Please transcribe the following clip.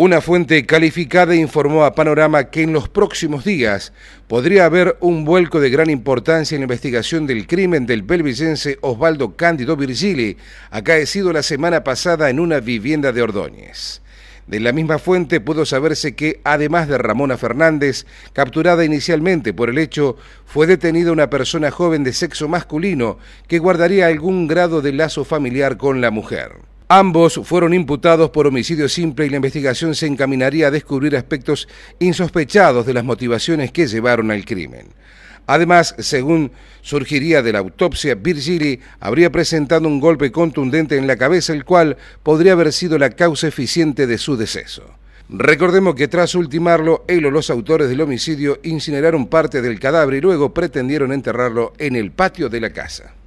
Una fuente calificada informó a Panorama que en los próximos días podría haber un vuelco de gran importancia en la investigación del crimen del belvillense Osvaldo Cándido Virgili, acaecido la semana pasada en una vivienda de Ordóñez. De la misma fuente pudo saberse que, además de Ramona Fernández, capturada inicialmente por el hecho, fue detenida una persona joven de sexo masculino que guardaría algún grado de lazo familiar con la mujer. Ambos fueron imputados por homicidio simple y la investigación se encaminaría a descubrir aspectos insospechados de las motivaciones que llevaron al crimen. Además, según surgiría de la autopsia, Virgili habría presentado un golpe contundente en la cabeza, el cual podría haber sido la causa eficiente de su deceso. Recordemos que tras ultimarlo, él o los autores del homicidio incineraron parte del cadáver y luego pretendieron enterrarlo en el patio de la casa.